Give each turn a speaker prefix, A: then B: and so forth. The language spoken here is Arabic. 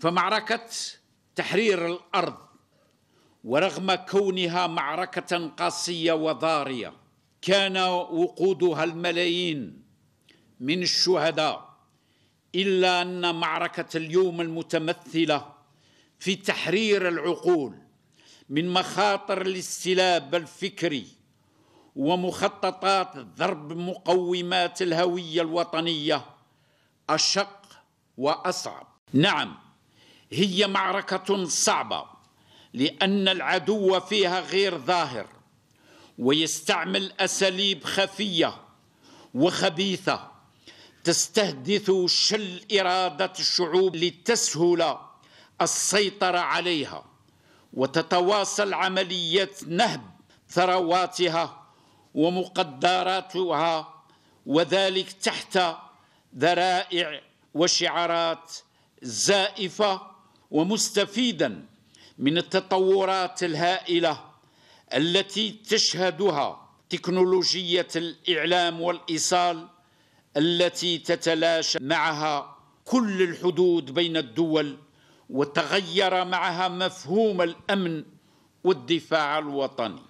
A: فمعركة تحرير الأرض ورغم كونها معركة قاسية وضارية كان وقودها الملايين من الشهداء إلا أن معركة اليوم المتمثلة في تحرير العقول من مخاطر الاستلاب الفكري ومخططات ضرب مقومات الهوية الوطنية أشق وأصعب نعم هي معركة صعبة لأن العدو فيها غير ظاهر ويستعمل أساليب خفية وخبيثة تستهدف شل إرادة الشعوب لتسهل السيطرة عليها وتتواصل عملية نهب ثرواتها ومقدراتها وذلك تحت ذرائع وشعارات زائفة ومستفيدا من التطورات الهائله التي تشهدها تكنولوجيه الاعلام والايصال التي تتلاشى معها كل الحدود بين الدول وتغير معها مفهوم الامن والدفاع الوطني